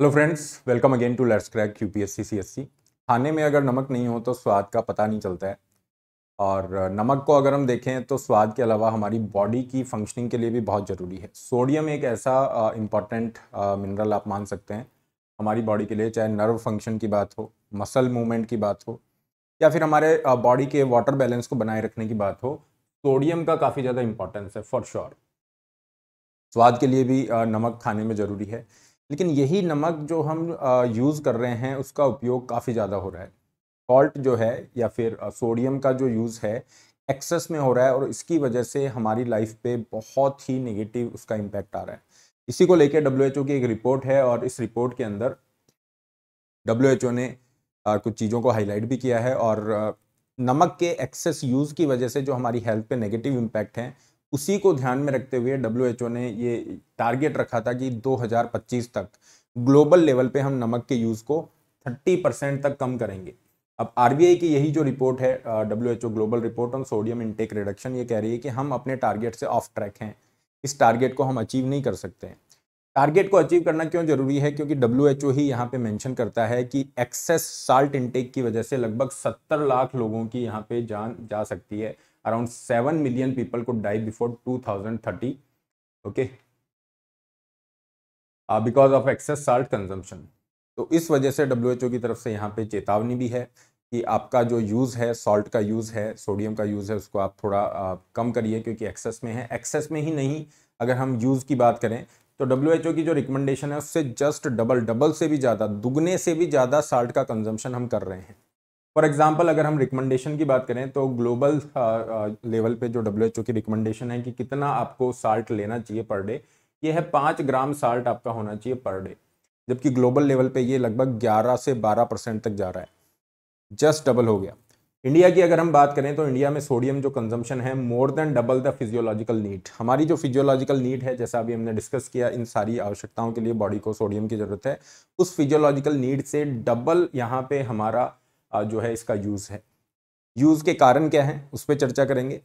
hello friends welcome again to let's crack U P खाने में अगर नमक नहीं हो तो स्वाद का पता नहीं चलता है और नमक को अगर हम देखें तो स्वाद के अलावा हमारी बॉडी की फंक्शनिंग के लिए भी बहुत ज़रूरी है सोडियम एक ऐसा इम्पॉर्टेंट मिनरल आप मान सकते हैं हमारी बॉडी के लिए चाहे नर्व फंक्शन की बात हो मसल मूवमेंट की बात हो या फिर हमारे बॉडी के वाटर बैलेंस को बनाए रखने की बात हो सोडियम का काफ़ी ज़्यादा इम्पोर्टेंस है फॉर श्योर स्वाद के लिए भी नमक खाने में ज़रूरी है लेकिन यही नमक जो हम यूज़ कर रहे हैं उसका उपयोग काफ़ी ज़्यादा हो रहा है सॉल्ट जो है या फिर सोडियम का जो यूज़ है एक्सेस में हो रहा है और इसकी वजह से हमारी लाइफ पे बहुत ही नेगेटिव उसका इम्पैक्ट आ रहा है इसी को लेकर डब्ल्यू की एक रिपोर्ट है और इस रिपोर्ट के अंदर डब्ल्यू ने कुछ चीज़ों को हाईलाइट भी किया है और नमक के एक्सेस यूज़ की वजह से जो हमारी हेल्थ पे नेगेटिव इम्पैक्ट हैं उसी को ध्यान में रखते हुए डब्ल्यू ने ये टारगेट रखा था कि 2025 तक ग्लोबल लेवल पे हम नमक के यूज़ को 30 परसेंट तक कम करेंगे अब आर की यही जो रिपोर्ट है W global report on sodium intake reduction ये कह रही है कि हम अपने टारगेट से ऑफ ट्रैक हैं इस टारगेट को हम अचीव नहीं कर सकते हैं टारगेट को अचीव करना क्यों जरूरी है क्योंकि डब्ल्यू ही यहाँ पे मेंशन करता है कि एक्सेस साल्ट इनटेक की वजह से लगभग 70 लाख लोगों की यहाँ पे जान जा सकती है अराउंड 7 मिलियन पीपल को die before 2030 okay because of excess salt consumption तो इस वजह से डब्ल्यू की तरफ से यहाँ पे चेतावनी भी है कि आपका जो यूज़ है सॉल्ट का यूज़ है सोडियम का यूज़ है उसको आप थोड़ा आ, uh, कम करिए क्योंकि एक्सेस में है एक्सेस में ही नहीं अगर हम यूज़ की बात करें तो डब्ल्यू एच ओ की जो रिकमेंडेशन है उससे जस्ट डबल डबल से भी ज़्यादा दुगने से भी ज़्यादा साल्ट का कंजम्पशन हम कर रहे हैं फॉर एग्जाम्पल अगर हम रिकमेंडेशन की बात करें तो ग्लोबल लेवल पे जो डब्ल्यू एच ओ की रिकमेंडेशन है कि कितना आपको साल्ट लेना चाहिए पर डे ये है पाँच ग्राम साल्ट आपका होना चाहिए पर डे जबकि ग्लोबल लेवल पे ये लगभग 11 से 12 परसेंट तक जा रहा है जस्ट डबल हो गया इंडिया की अगर हम बात करें तो इंडिया में सोडियम जो कंजम्पशन है more than double the physiological need हमारी जो फिजियोलॉजिकल नीड है जैसा अभी हमने डिस्कस किया इन सारी आवश्यकताओं के लिए बॉडी को सोडियम की ज़रूरत है उस फिजियोलॉजिकल नीड से डबल यहाँ पे हमारा जो है इसका यूज़ है यूज़ के कारण क्या है उस पर चर्चा करेंगे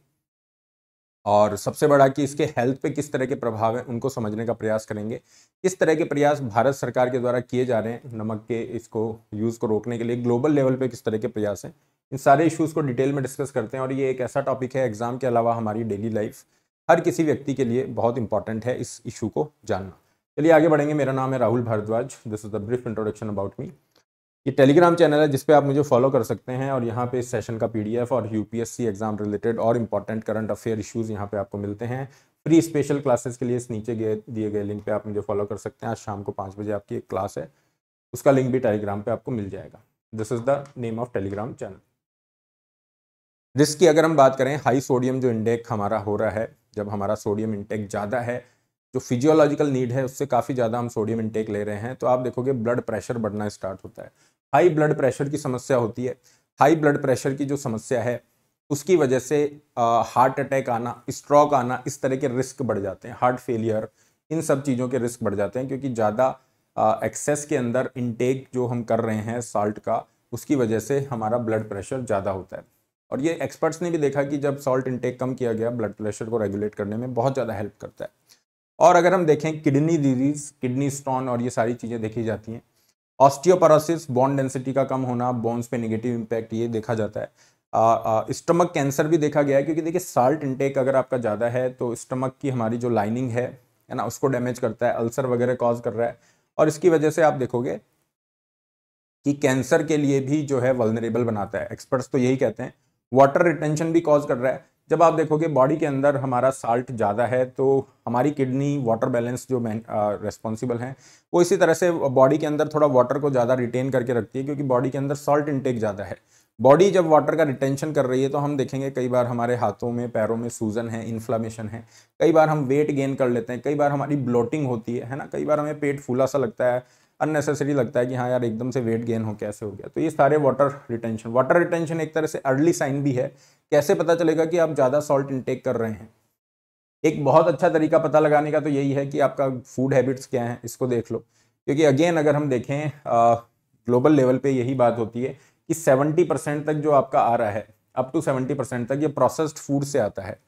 और सबसे बड़ा कि इसके हेल्थ पे किस तरह के प्रभाव हैं उनको समझने का प्रयास करेंगे इस तरह के प्रयास भारत सरकार के द्वारा किए जा रहे हैं नमक के इसको यूज़ को रोकने के लिए ग्लोबल लेवल पे किस तरह के प्रयास हैं इन सारे इश्यूज़ को डिटेल में डिस्कस करते हैं और ये एक ऐसा टॉपिक है एग्ज़ाम के अलावा हमारी डेली लाइफ हर किसी व्यक्ति के लिए बहुत इंपॉर्टेंट है इस इशू को जानना चलिए आगे बढ़ेंगे मेरा नाम है Rahul Bhardwaj this is the brief introduction about me ये टेलीग्राम चैनल है जिस आप मुझे फॉलो कर सकते हैं और यहाँ पे इस सेशन का पीडीएफ और यूपीएससी एग्जाम रिलेटेड और इंपॉर्टेंट करंट अफेयर इश्यूज़ यहाँ पे आपको मिलते हैं फ्री स्पेशल क्लासेस के लिए इस नीचे गए दिए गए लिंक पे आप मुझे फॉलो कर सकते हैं आज शाम को पाँच बजे आपकी एक क्लास है उसका लिंक भी टेलीग्राम पर आपको मिल जाएगा this is the name of Telegram channel risk की अगर हम बात करें हाई सोडियम जो इंडेक हमारा हो रहा है जब हमारा सोडियम इंटेक ज़्यादा है जो फिजियोलॉजिकल नीड है उससे काफ़ी ज़्यादा हम सोडियम इंटेक ले रहे हैं तो आप देखोगे ब्लड प्रेशर बढ़ना स्टार्ट होता है हाई ब्लड प्रेशर की समस्या होती है हाई ब्लड प्रेशर की जो समस्या है उसकी वजह से हार्ट अटैक आना स्ट्रोक आना इस तरह के रिस्क बढ़ जाते हैं हार्ट फेलियर इन सब चीज़ों के रिस्क बढ़ जाते हैं क्योंकि ज़्यादा एक्सेस के अंदर इंटेक जो हम कर रहे हैं साल्ट का उसकी वजह से हमारा ब्लड प्रेशर ज़्यादा होता है और ये एक्सपर्ट्स ने भी देखा कि जब सॉल्ट इनटेक कम किया गया ब्लड प्रेशर को रेगुलेट करने में बहुत ज़्यादा हेल्प करता है और अगर हम देखें किडनी डिजीज किडनी स्टोन और ये सारी चीज़ें देखी जाती हैं ऑस्टियोपरोसिस बोन डेंसिटी का कम होना बोन्स पे निगेटिव इम्पैक्ट ये देखा जाता है स्टमक कैंसर भी देखा गया है क्योंकि देखिए साल्ट इनटेक अगर आपका ज़्यादा है तो स्टमक की हमारी जो लाइनिंग है है ना उसको डैमेज करता है अल्सर वगैरह कॉज कर रहा है और इसकी वजह से आप देखोगे कि कैंसर के लिए भी जो है वलनरेबल बनाता है एक्सपर्ट्स तो यही कहते हैं वाटर रिटेंशन भी कॉज कर रहा है जब आप देखोगे बॉडी के अंदर हमारा साल्ट ज़्यादा है तो हमारी किडनी वाटर बैलेंस जो मैन रेस्पॉन्सिबल हैं वो इसी तरह से बॉडी के अंदर थोड़ा वाटर को ज़्यादा रिटेन करके रखती है क्योंकि बॉडी के अंदर सॉल्ट इनटेक ज़्यादा है बॉडी जब वाटर का रिटेंशन कर रही है तो हम देखेंगे कई बार हमारे हाथों में पैरों में सूजन है इन्फ्लामेशन है कई बार हम वेट गेन कर लेते हैं कई बार हमारी ब्लोटिंग होती है है ना कई बार हमें पेट फूला सा लगता है अननेसेसरी लगता है कि हाँ यार एकदम से वेट गेन हो कैसे हो गया तो ये सारे वाटर रिटेंशन वाटर रिटेंशन एक तरह से अर्ली साइन भी है कैसे पता चलेगा कि आप ज़्यादा सॉल्ट इनटेक कर रहे हैं एक बहुत अच्छा तरीका पता लगाने का तो यही है कि आपका फूड हैबिट्स क्या हैं इसको देख लो क्योंकि अगेन अगर हम देखें ग्लोबल लेवल पे यही बात होती है कि 70 परसेंट तक जो आपका आ रहा है अप टू 70 परसेंट तक ये प्रोसेस्ड फूड से आता है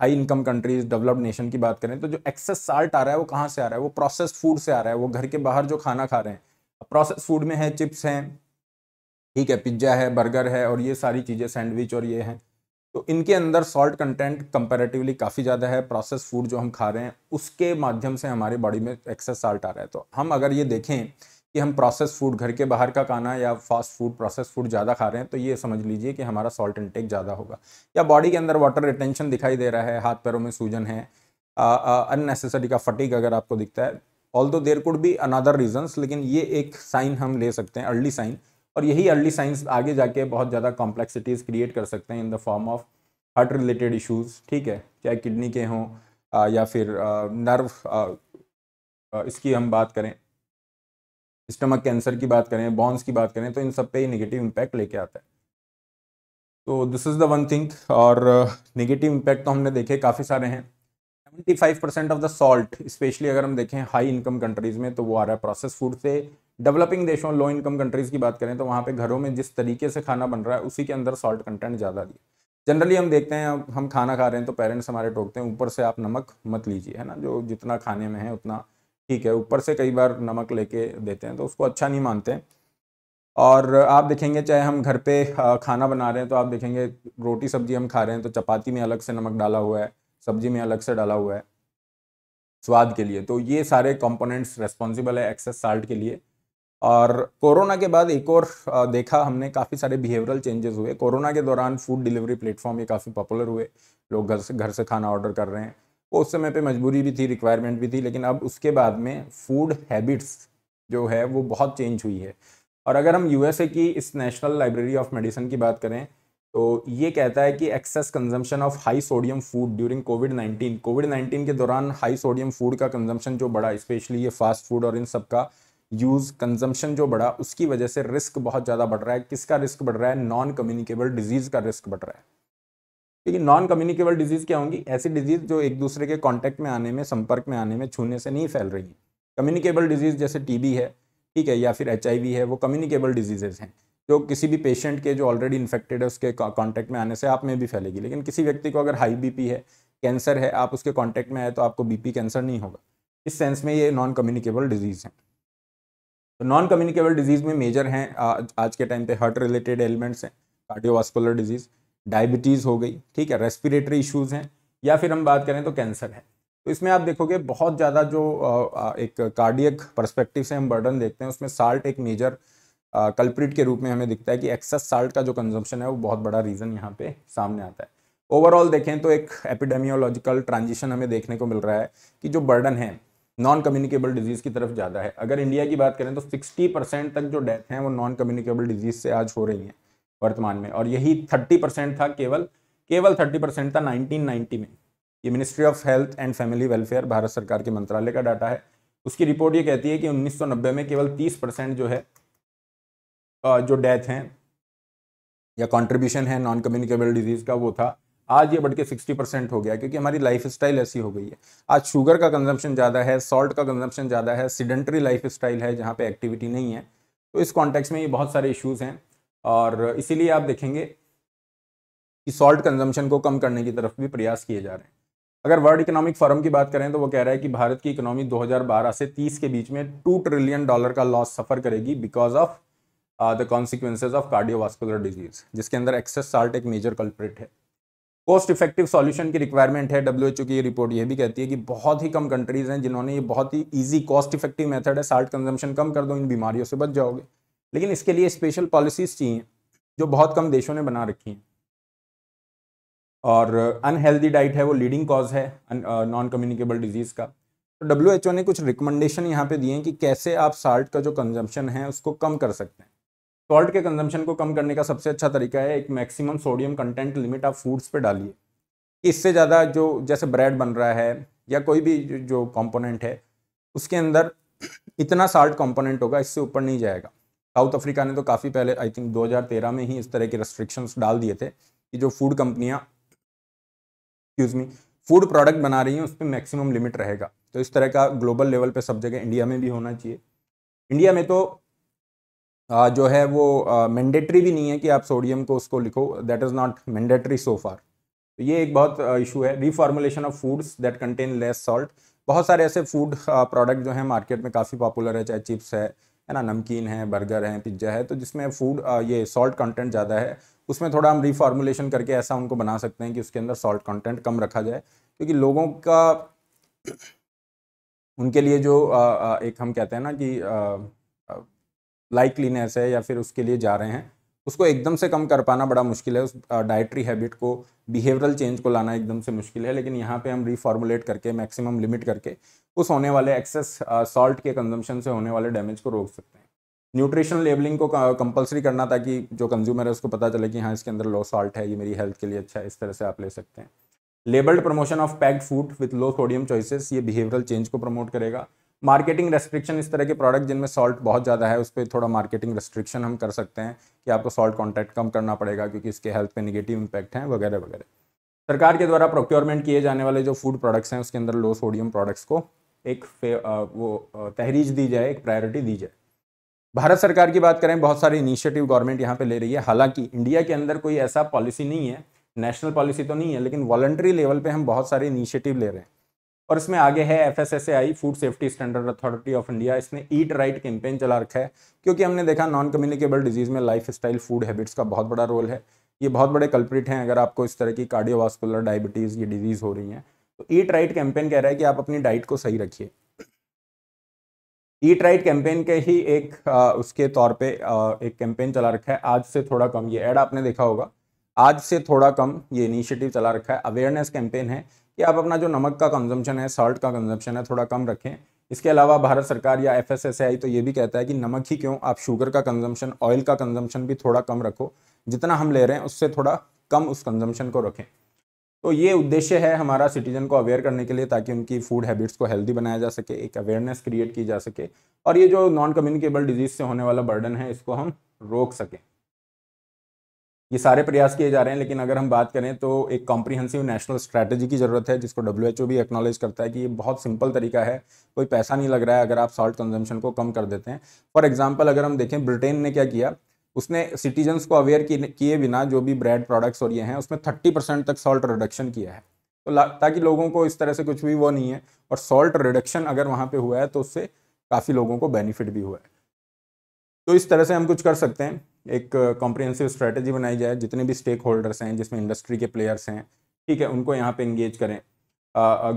high income countries developed nation की बात करें तो जो एक्सेस साल्ट आ रहा है वो कहाँ से आ रहा है वो प्रोसेस्ड फूड से आ रहा है वो घर के बाहर जो खाना खा रहे हैं प्रोसेस फूड में है चिप्स हैं ठीक है पिज्ज़ा है बर्गर है और ये सारी चीज़ें सैंडविच और ये हैं तो इनके अंदर सॉल्ट कंटेंट कंपेरेटिवली काफ़ी ज़्यादा है प्रोसेस फूड जो हम खा रहे हैं उसके माध्यम से हमारे बॉडी में एक्सेस साल्ट आ रहा है तो हम अगर ये देखें कि हम प्रोसेस फूड घर के बाहर का खाना या फास्ट फूड प्रोसेस फूड ज़्यादा खा रहे हैं तो ये समझ लीजिए कि हमारा सॉल्ट इनटेक ज़्यादा होगा या बॉडी के अंदर वाटर रिटेंशन दिखाई दे रहा है हाथ पैरों में सूजन है अननेसेसरी का फटीक अगर आपको दिखता है although there could be another reasons लेकिन ये एक साइन हम ले सकते हैं अर्ली साइन और यही अर्ली साइंस आगे जाके बहुत ज़्यादा कॉम्प्लेक्सिटीज़ क्रिएट कर सकते हैं in the form of heart related issues ठीक है चाहे किडनी के हों या फिर नर्व इसकी हम बात करें स्टमक कैंसर की बात करें बॉन्स की बात करें तो इन सब पे ही नेगेटिव इम्पैक्ट लेके आता है तो this is the one thing और नेगेटिव uh, इम्पैक्ट तो हमने देखे काफ़ी सारे हैं seventy five percent of the salt specially अगर हम देखें हाई इनकम कंट्रीज़ में तो वो आ रहा है प्रोसेस फूड से डेवलपिंग देशों लो इनकम कंट्रीज़ की बात करें तो वहाँ पे घरों में जिस तरीके से खाना बन रहा है उसी के अंदर सॉल्ट कंटेंट ज़्यादा दिए जनरली हम देखते हैं हम खाना खा रहे हैं तो पेरेंट्स हमारे टोकते हैं ऊपर से आप नमक मत लीजिए है ना जो जितना खाने में है उतना ठीक है ऊपर से कई बार नमक लेके देते हैं तो उसको अच्छा नहीं मानते और आप देखेंगे चाहे हम घर पे खाना बना रहे हैं तो आप देखेंगे रोटी सब्जी हम खा रहे हैं तो चपाती में अलग से नमक डाला हुआ है सब्जी में अलग से डाला हुआ है स्वाद के लिए तो ये सारे कंपोनेंट्स रेस्पॉन्सिबल है एक्सेस साल्ट के लिए और कोरोना के बाद एक और देखा हमने काफ़ी सारे बिहेवियरल चेंजेस हुए कोरोना के दौरान फूड डिलीवरी प्लेटफॉर्म ये काफ़ी पॉपुलर हुए लोग घर से घर से खाना ऑर्डर कर रहे हैं उस समय पे मजबूरी भी थी रिक्वायरमेंट भी थी लेकिन अब उसके बाद में फूड हैबिट्स जो है वो बहुत चेंज हुई है और अगर हम यूएसए की इस नेशनल लाइब्रेरी ऑफ मेडिसिन की बात करें तो ये कहता है कि excess consumption of high sodium food during COVID nineteen COVID nineteen के दौरान हाई सोडियम फूड का कंजम्पशन जो बढ़ा स्पेशली ये फास्ट फूड और इन सब का यूज़ कंजम्पशन जो बढ़ा उसकी वजह से रिस्क बहुत ज़्यादा बढ़ रहा है किसका रिस्क बढ़ रहा है नॉन कम्युनिकेबल डिजीज़ का रिस्क बढ़ रहा है क्योंकि नॉन कम्युनिकेबल डिजीज़ क्या होंगी ऐसी डिजीज़ जो एक दूसरे के कॉन्टैक्ट में आने में संपर्क में आने में छूने से नहीं फैल रही कम्युनिकेबल डिजीज़ जैसे टीबी है ठीक है या फिर एच है वो कम्युनिकेबल डिजीजेज हैं जो किसी भी पेशेंट के जो ऑलरेडी इन्फेक्टेड है उसके कॉन्टैक्ट में आने से आप में भी फैलेगी लेकिन किसी व्यक्ति को अगर हाई बीपी है कैंसर है आप उसके कॉन्टैक्ट में आए तो आपको बीपी कैंसर नहीं होगा इस सेंस में ये नॉन कम्युनिकेबल डिजीज़ है तो नॉन कम्युनिकेबल डिजीज़ में मेजर हैं आज के टाइम पे हार्ट रिलेटेड एलिमेंट्स हैं कार्डियोवास्कुलर डिजीज़ डायबिटीज़ हो गई ठीक है रेस्पिरेटरी इश्यूज़ हैं या फिर हम बात करें तो कैंसर है तो इसमें आप देखोगे बहुत ज़्यादा जो एक कार्डियक परस्पेक्टिव से हम बर्डन देखते हैं उसमें साल्ट एक मेजर कल्प्रिट के रूप में हमें दिखता है कि एक्सेस साल्ट का जो कंजम्पशन है वो बहुत बड़ा रीज़न यहाँ पे सामने आता है ओवरऑल देखें तो एक एपिडेमियोलॉजिकल ट्रांजिशन हमें देखने को मिल रहा है कि जो बर्डन है नॉन कम्युनिकेबल डिजीज़ की तरफ ज़्यादा है अगर इंडिया की बात करें तो सिक्सटी परसेंट तक जो डेथ हैं वो नॉन कम्युनिकेबल डिजीज़ से आज हो रही हैं वर्तमान में और यही थर्टी परसेंट था केवल केवल थर्टी परसेंट था नाइनटीन नाइन्टी में ये ministry of health and family welfare Bharat सरकार के मंत्रालय का डाटा है उसकी रिपोर्ट ये कहती है कि 1990 में केवल 30 परसेंट जो है जो डेथ हैं या कंट्रीब्यूशन है नॉन कम्युनिकेबल डिजीज़ का वो था आज ये बढ़ के सिक्सटी परसेंट हो गया क्योंकि हमारी लाइफ स्टाइल ऐसी हो गई है आज शुगर का कंजम्पशन ज़्यादा है सॉल्ट का कंजम्पशन ज़्यादा है सीडेंट्री लाइफ स्टाइल है जहाँ पे एक्टिविटी नहीं है तो इस कॉन्टेक्स्ट में ये बहुत सारे इश्यूज़ हैं और इसीलिए आप देखेंगे कि सॉल्ट कंजम्पशन को कम करने की तरफ भी प्रयास किए जा रहे हैं अगर वर्ल्ड इकोनॉमिक फोरम की बात करें तो वो कह रहा है कि भारत की इकोनॉमी 2012 से 30 के बीच में टू ट्रिलियन डॉलर का लॉस सफर करेगी because of the consequences of cardiovascular disease जिसके अंदर एक्सेस साल्ट एक मेजर कल्प्रेट है कोस्ट इफेक्टिव सॉल्यूशन की रिक्वायरमेंट है डब्ल्यू की रिपोर्ट ये भी कहती है कि बहुत ही कम कंट्रीज हैं जिन्होंने ये बहुत ही ईजी कॉस्ट इफेक्टिव मेथड है साल्ट कंजम्पशन कम कर दो इन बीमारियों से बच जाओगे लेकिन इसके लिए स्पेशल पॉलिसीज़ चाहिए जो बहुत कम देशों ने बना रखी हैं और अनहेल्दी डाइट है वो लीडिंग कॉज है नॉन कम्युनिकेबल डिजीज़ का तो डब्ल्यू एच ओ ने कुछ रिकमेंडेशन यहाँ पे दिए हैं कि कैसे आप साल्ट का जो कंजम्पशन है उसको कम कर सकते हैं सॉल्ट के कंजम्पशन को कम करने का सबसे अच्छा तरीका है एक मैक्सिमम सोडियम कंटेंट लिमिट आप फूड्स पे डालिए इससे ज़्यादा जो जैसे ब्रेड बन रहा है या कोई भी जो कंपोनेंट है उसके अंदर इतना साल्ट कंपोनेंट होगा इससे ऊपर नहीं जाएगा साउथ अफ्रीका ने तो काफ़ी पहले आई थिंक 2013 में ही इस तरह के रेस्ट्रिक्शंस डाल दिए थे कि जो फूड कंपनियाँ एक्सक्यूज़ मी फूड प्रोडक्ट बना रही हैं उस पर मैक्सिमम लिमिट रहेगा तो इस तरह का ग्लोबल लेवल पे सब जगह इंडिया में भी होना चाहिए इंडिया में तो आ, जो है वो मैंडेटरी भी नहीं है कि आप सोडियम को उसको लिखो that is not mandatory so far तो ये एक बहुत इशू है reformulation of foods that contain less salt बहुत सारे ऐसे फूड प्रोडक्ट जो हैं मार्केट में काफ़ी पॉपुलर है चाहे चिप्स है है ना नमकीन है बर्गर है पिज्ज़ा है तो जिसमें फूड ये सॉल्ट कंटेंट ज़्यादा है उसमें थोड़ा हम रिफॉर्मुलेशन करके ऐसा उनको बना सकते हैं कि उसके अंदर सॉल्ट कंटेंट कम रखा जाए क्योंकि लोगों का उनके लिए जो एक हम कहते हैं ना कि लाइकलीनेस है या फिर उसके लिए जा रहे हैं उसको एकदम से कम कर पाना बड़ा मुश्किल है उस डाइट्री हैबिट को बिहेवियरल चेंज को लाना एकदम से मुश्किल है लेकिन यहाँ पे हम रिफॉर्मुलेट करके मैक्सिमम लिमिट करके उस होने वाले एक्सेस सॉल्ट के कंजम्पशन से होने वाले डैमेज को रोक सकते हैं न्यूट्रिशन लेबलिंग को कंपलसरी करना ताकि जो कंज्यूमर है उसको पता चले कि हाँ इसके अंदर लो सॉल्ट है ये मेरी हेल्थ के लिए अच्छा है इस तरह से आप ले सकते हैं labelled promotion of packed food with low sodium choices ये बिहेवियरल चेंज को प्रमोट करेगा मार्केटिंग रेस्ट्रिक्शन इस तरह के प्रोडक्ट जिनमें सॉल्ट बहुत ज़्यादा है उस पर थोड़ा मार्केटिंग रेस्ट्रिक्शन हम कर सकते हैं कि आपको सॉल्ट कॉन्टैक्ट कम करना पड़ेगा क्योंकि इसके हेल्थ पे निगेटिव इम्पैक्ट हैं वगैरह वगैरह सरकार के द्वारा प्रोक्योरमेंट किए जाने वाले जो फूड प्रोडक्ट्स हैं उसके अंदर लो सोडियम प्रोडक्ट्स को एक वो तहरीज दी जाए एक प्रायोरिटी दी जाए भारत सरकार की बात करें बहुत सारे इनिशिएटिव गवर्नमेंट यहाँ पे ले रही है हालांकि इंडिया के अंदर कोई ऐसा पॉलिसी नहीं है नेशनल पॉलिसी तो नहीं है लेकिन वॉलंट्री लेवल पे हम बहुत सारे इनिशिएटिव ले रहे हैं और इसमें आगे है F S S A I food safety standard authority of India इसने ईट राइट कैंपेन चला रखा है क्योंकि हमने देखा नॉन कम्युनिकेबल डिजीज़ में लाइफ स्टाइल फूड हैबिट्स का बहुत बड़ा रोल है ये बहुत बड़े कल्प्रिट हैं अगर आपको इस तरह की कार्डियोवास्कुलर डायबिटीज़ ये डिजीज़ हो रही हैं तो ईट राइट कैंपेन कह रहा है कि आप अपनी डाइट को सही रखिए ईट राइट कैंपेन के ही एक आ, उसके तौर पे आ, एक कैंपेन चला रखा है आज से थोड़ा कम ये ऐड आपने देखा होगा आज से थोड़ा कम ये इनिशिएटिव चला रखा है अवेयरनेस कैंपेन है कि आप अपना जो नमक का कंजम्पशन है साल्ट का कंजम्पशन है थोड़ा कम रखें इसके अलावा भारत सरकार या एफ तो ये भी कहता है कि नमक ही क्यों आप शुगर का कंजम्पशन ऑयल का कंजम्पशन भी थोड़ा कम रखो जितना हम ले रहे हैं उससे थोड़ा कम उस कंजम्पशन को रखें तो ये उद्देश्य है हमारा सिटीजन को अवेयर करने के लिए ताकि उनकी फूड हैबिट्स को हेल्दी बनाया जा सके एक अवेयरनेस क्रिएट की जा सके और ये जो नॉन कम्युनिकेबल डिजीज से होने वाला बर्डन है इसको हम रोक सकें ये सारे प्रयास किए जा रहे हैं लेकिन अगर हम बात करें तो एक कॉम्प्रिहेंसिव नेशनल स्ट्रैटेजी की ज़रूरत है जिसको डब्ल्यू भी एक्नॉलेज करता है कि ये बहुत सिंपल तरीका है कोई पैसा नहीं लग रहा है अगर आप सॉल्ट कंजम्पशन को कम कर देते हैं फॉर एग्जाम्पल अगर हम देखें ब्रिटेन ने क्या किया उसने सिटीजन्स को अवेयर किए बिना जो भी ब्रेड प्रोडक्ट्स और ये हैं उसमें थर्टी परसेंट तक सॉल्ट रिडक्शन किया है तो ताकि लोगों को इस तरह से कुछ भी वो नहीं है और सॉल्ट रिडक्शन अगर वहाँ पर हुआ है तो उससे काफ़ी लोगों को बेनिफिट भी हुआ है तो इस तरह से हम कुछ कर सकते हैं एक कॉम्प्रिहेंसिव स्ट्रैटेजी बनाई जाए जितने भी स्टेक होल्डर्स हैं जिसमें इंडस्ट्री के प्लेयर्स हैं ठीक है उनको यहाँ पे इंगेज करें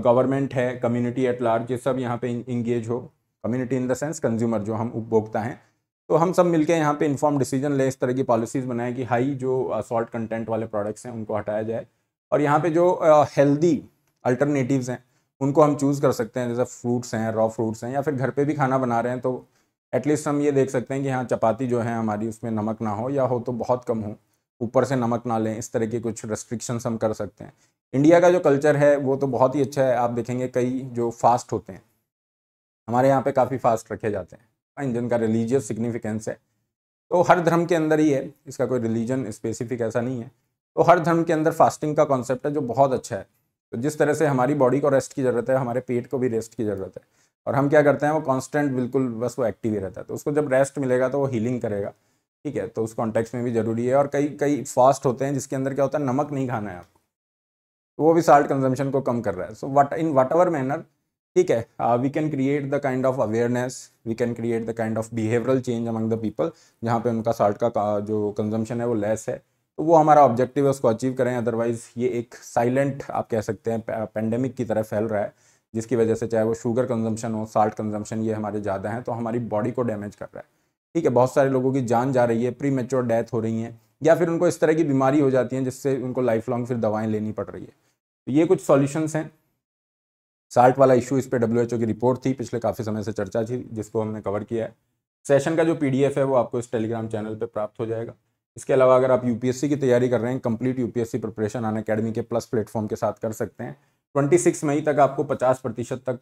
गवर्नमेंट है कम्युनिटी एट लार्ज ये सब यहाँ पे इंगेज हो community in the sense consumer जो हम उपभोक्ता हैं तो हम सब मिलकर यहाँ पे इन्फॉर्म डिसीजन लें इस तरह की पॉलिसीज़ बनाएं कि हाई जो सॉल्ट कंटेंट वाले प्रोडक्ट्स हैं उनको हटाया जाए और यहाँ पर जो हेल्दी अल्टरनेटिवस हैं उनको हम चूज़ कर सकते हैं जैसे फ्रूट्स हैं रॉ फ्रूट्स हैं या फिर घर पर भी खाना बना रहे हैं तो एटलीस्ट हम ये देख सकते हैं कि हाँ चपाती जो है हमारी उसमें नमक ना हो या हो तो बहुत कम हो ऊपर से नमक ना लें इस तरह की कुछ रेस्ट्रिक्शंस हम कर सकते हैं इंडिया का जो कल्चर है वो तो बहुत ही अच्छा है आप देखेंगे कई जो फास्ट होते हैं हमारे यहाँ पे काफ़ी फास्ट रखे जाते हैं जिनका रिलीजियस सिग्निफिकेंस है तो हर धर्म के अंदर ही है इसका कोई रिलीजन स्पेसिफिक ऐसा नहीं है तो हर धर्म के अंदर फास्टिंग का कॉन्सेप्ट है जो बहुत अच्छा है तो जिस तरह से हमारी बॉडी को रेस्ट की ज़रूरत है हमारे पेट को भी रेस्ट की ज़रूरत है और हम क्या करते हैं वो कांस्टेंट बिल्कुल बस वो एक्टिव ही रहता है तो उसको जब रेस्ट मिलेगा तो वो हीलिंग करेगा ठीक है तो उस कॉन्टेक्स्ट में भी ज़रूरी है और कई कई फास्ट होते हैं जिसके अंदर क्या होता है नमक नहीं खाना है आपको तो वो भी साल्ट कंजम्पशन को कम कर रहा है so what in whatever manner ठीक है we can create the kind of awareness we can create the kind of behavioural change among the people जहाँ पे उनका साल्ट का जो कंजम्पशन है वो लेस है तो वो हमारा ऑब्जेक्टिव है उसको अचीव करें अदरवाइज़ ये एक साइलेंट आप कह सकते हैं पेंडेमिक की तरह फैल रहा है जिसकी वजह से चाहे वो शुगर कंजम्पशन हो साल्ट कंजम्पशन ये हमारे ज़्यादा हैं तो हमारी बॉडी को डैमेज कर रहा है ठीक है बहुत सारे लोगों की जान जा रही है प्री मेच्योर डेथ हो रही है या फिर उनको इस तरह की बीमारी हो जाती है जिससे उनको लाइफ लॉन्ग फिर दवाएं लेनी पड़ रही है तो ये कुछ सॉल्यूशंस हैं साल्ट वाला इशू इस पर डब्ल्यू की रिपोर्ट थी पिछले काफ़ी समय से चर्चा थी जिसको हमने कवर किया है सेशन का जो पी है वो आपको इस टेलीग्राम चैनल पर प्राप्त हो जाएगा इसके अलावा अगर आप यूपीएससी की तैयारी कर रहे हैं complete UPSC preparation Unacademy के प्लस प्लेटफॉर्म के साथ कर सकते हैं 26 मई तक आपको 50 प्रतिशत तक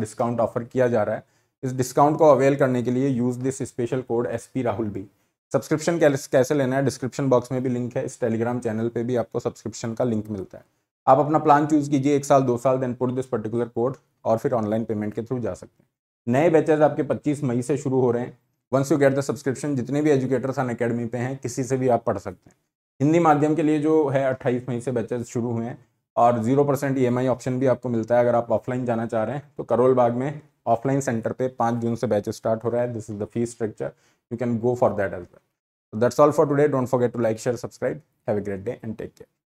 डिस्काउंट ऑफर किया जा रहा है इस डिस्काउंट को अवेल करने के लिए use this special code S P Rahul भी सब्सक्रिप्शन कैसे लेना है डिस्क्रिप्शन बॉक्स में भी लिंक है इस टेलीग्राम चैनल पे भी आपको सब्सक्रिप्शन का लिंक मिलता है आप अपना प्लान चूज़ कीजिए एक साल दो साल then put this particular code और फिर ऑनलाइन पेमेंट के थ्रू जा सकते हैं नए बैचेज आपके 25 मई से शुरू हो रहे हैं once you get the subscription जितने भी एजुकेटर्स अन अकेडमी पे हैं किसी से भी आप पढ़ सकते हैं हिंदी माध्यम के लिए जो है अट्ठाईस मई से बैचेज शुरू हुए हैं और जीरो परसेंट ई ऑप्शन भी आपको मिलता है अगर आप ऑफलाइन जाना चाह रहे हैं तो करोल बाग में ऑफलाइन सेंटर पे पाँच जून से बैच स्टार्ट हो रहा है this is the fees structure you can go for that as well that's all for today don't forget to like share subscribe have a great day and take care